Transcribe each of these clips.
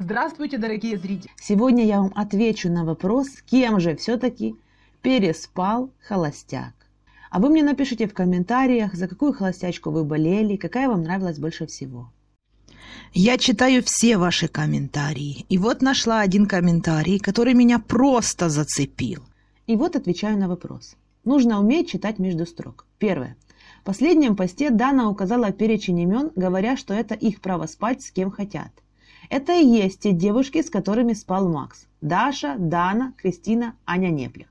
Здравствуйте, дорогие зрители! Сегодня я вам отвечу на вопрос, кем же все-таки переспал холостяк. А вы мне напишите в комментариях, за какую холостячку вы болели, какая вам нравилась больше всего. Я читаю все ваши комментарии. И вот нашла один комментарий, который меня просто зацепил. И вот отвечаю на вопрос. Нужно уметь читать между строк. Первое. В последнем посте Дана указала перечень имен, говоря, что это их право спать с кем хотят – это и есть те девушки, с которыми спал Макс. Даша, Дана, Кристина, Аня Неплях.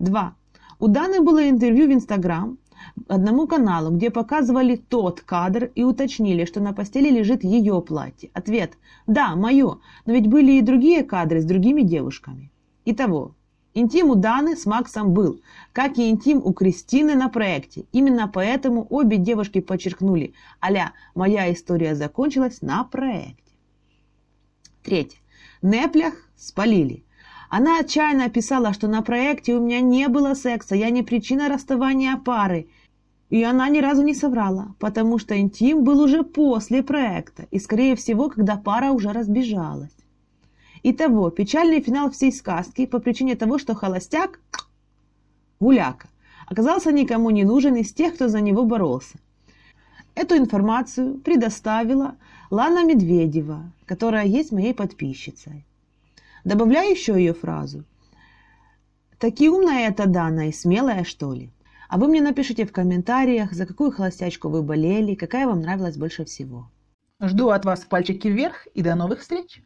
2. У Даны было интервью в Инстаграм одному каналу, где показывали тот кадр и уточнили, что на постели лежит ее платье. Ответ – да, мое, но ведь были и другие кадры с другими девушками. Итого, интим у Даны с Максом был, как и интим у Кристины на проекте. Именно поэтому обе девушки подчеркнули аля, «Моя история закончилась на проекте». Третье. Неплях спалили. Она отчаянно писала, что на проекте у меня не было секса, я не причина расставания пары. И она ни разу не соврала, потому что интим был уже после проекта и, скорее всего, когда пара уже разбежалась. Итого, печальный финал всей сказки по причине того, что холостяк, гуляка, оказался никому не нужен из тех, кто за него боролся. Эту информацию предоставила Лана Медведева, которая есть моей подписчицей. Добавляю еще ее фразу. «Таки умная эта Дана и смелая, что ли?» А вы мне напишите в комментариях, за какую холостячку вы болели, какая вам нравилась больше всего. Жду от вас пальчики вверх и до новых встреч!